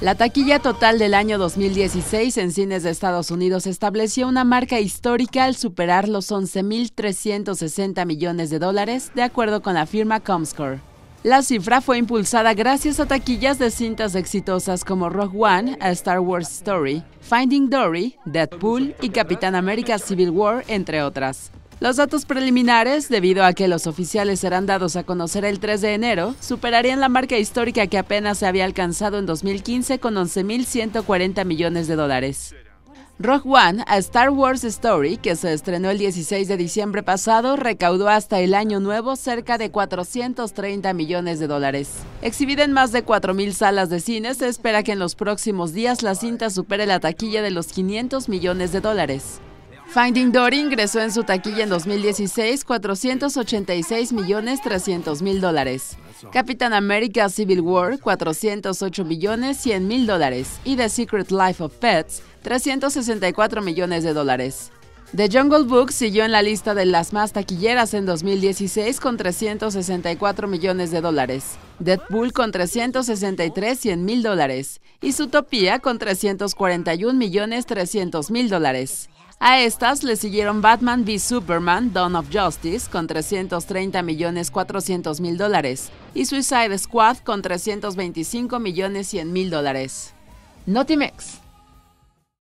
La taquilla total del año 2016 en cines de Estados Unidos estableció una marca histórica al superar los 11.360 millones de dólares, de acuerdo con la firma Comscore. La cifra fue impulsada gracias a taquillas de cintas exitosas como Rogue One, A Star Wars Story, Finding Dory, Deadpool y Capitán America Civil War, entre otras. Los datos preliminares, debido a que los oficiales serán dados a conocer el 3 de enero, superarían la marca histórica que apenas se había alcanzado en 2015 con 11.140 millones de dólares. Rogue One, a Star Wars Story, que se estrenó el 16 de diciembre pasado, recaudó hasta el año nuevo cerca de 430 millones de dólares. Exhibida en más de 4.000 salas de cine, se espera que en los próximos días la cinta supere la taquilla de los 500 millones de dólares. Finding Dory ingresó en su taquilla en 2016 486 millones 300 mil dólares. Capitán America Civil War 408 millones 100 mil dólares y The Secret Life of Pets 364 millones de dólares. The Jungle Book siguió en la lista de las más taquilleras en 2016 con 364 millones de dólares, Deadpool con 363 100 mil dólares y Zootopia con 341 millones 300 mil dólares. A estas le siguieron Batman v Superman, Dawn of Justice, con 330 millones 400 mil dólares, y Suicide Squad, con 325 millones 100 mil dólares. Notimex.